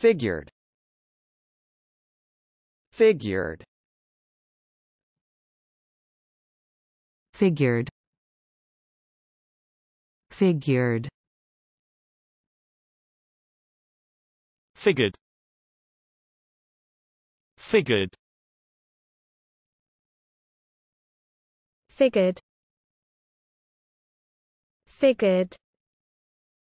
figured figured figured figured figured figured figured figured